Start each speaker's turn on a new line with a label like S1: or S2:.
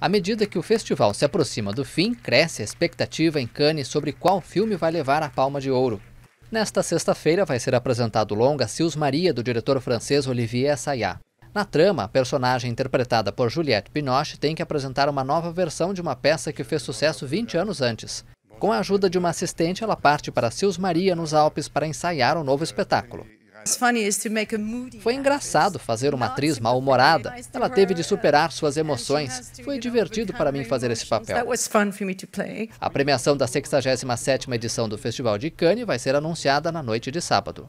S1: À medida que o festival se aproxima do fim, cresce a expectativa em Cannes sobre qual filme vai levar a Palma de Ouro. Nesta sexta-feira vai ser apresentado o longa Sils Maria, do diretor francês Olivier Assayas. Na trama, a personagem interpretada por Juliette Binoche tem que apresentar uma nova versão de uma peça que fez sucesso 20 anos antes. Com a ajuda de uma assistente, ela parte para Sils Maria, nos Alpes, para ensaiar o um novo espetáculo. Foi engraçado fazer uma atriz mal-humorada. Ela teve de superar suas emoções. Foi divertido para mim fazer esse papel. A premiação da 67ª edição do Festival de Cannes vai ser anunciada na noite de sábado.